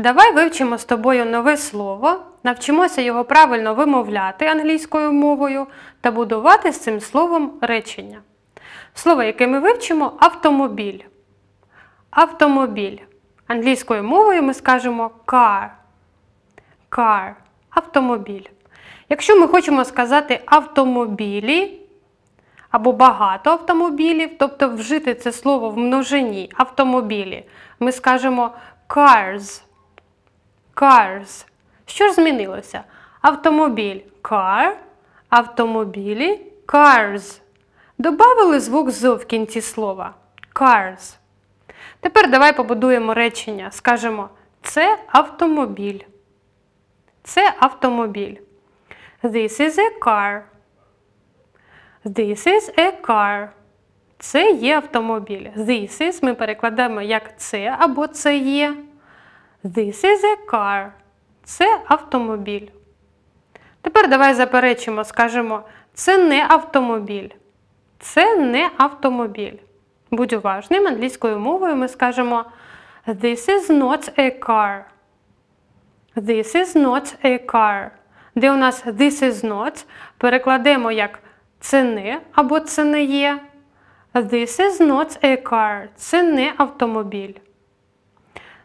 Давай вивчимо з тобою нове слово, навчимося його правильно вимовляти англійською мовою та будувати з цим словом речення. Слово, яке ми вивчимо автомобіль. Автомобіль. Англійською мовою ми скажемо car. Car. Автомобіль. Якщо ми хочемо сказати автомобілі або багато автомобілів, тобто вжити це слово в множині автомобілі, ми скажемо cars cars. Що ж змінилося? Автомобіль car, автомобілі cars. Добавили звук з в кінці слова cars. Тепер давай побудуємо речення. Скажемо, це автомобіль. Це автомобіль. This is a car. This is a car. Це є автомобіль. This is ми перекладаємо як це або це є. This is a car. Це автомобіль. Тепер давай заперечимо, скажемо, це не автомобіль. Це не автомобіль. Будь уважним, англійською мовою ми скажемо This is not a car. This is not a car. Де у нас this is not перекладемо як це не або це не є. This is not a car. Це не автомобіль.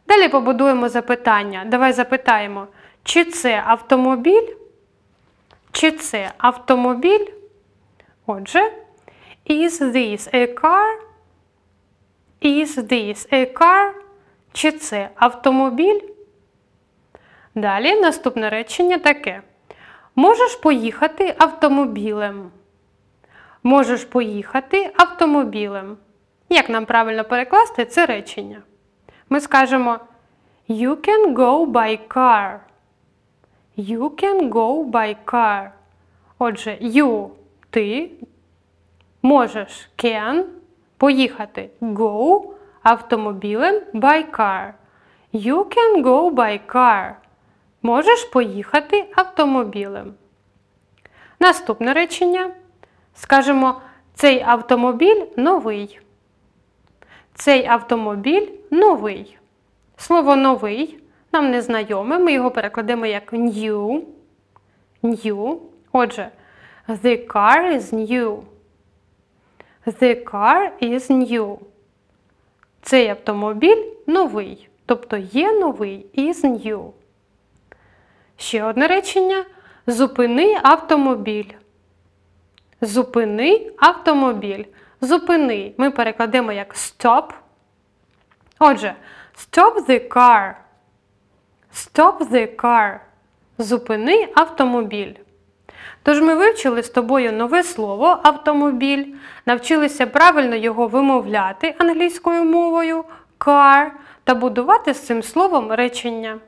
Далі побудуємо запитання. Давай запитаємо, чи це автомобіль, чи це автомобіль? Отже, is this a car? Is this a car? Чи це автомобіль? Далі наступне речення таке. Можеш поїхати автомобілем. Можеш поїхати автомобілем. Як нам правильно перекласти це речення? Ми скажемо You can go by car. You can go by car. Отже, you ти можеш can поїхати go автомобілем by car. You can go by car. Можеш поїхати автомобілем. Наступне речення. Скажемо, цей автомобіль новий. Цей автомобіль новий. Слово новий нам не знайоме, ми його перекладемо як new. New. Отже, the car is new. The car is new. Цей автомобіль новий. Тобто є новий is new. Ще одне речення. Зупини автомобіль. Зупини автомобіль зупини. Ми перекладемо як stop. Отже, stop the car. Stop the car. Зупини автомобіль. Тож ми вивчили з тобою нове слово автомобіль, навчилися правильно його вимовляти англійською мовою car та будувати з цим словом речення.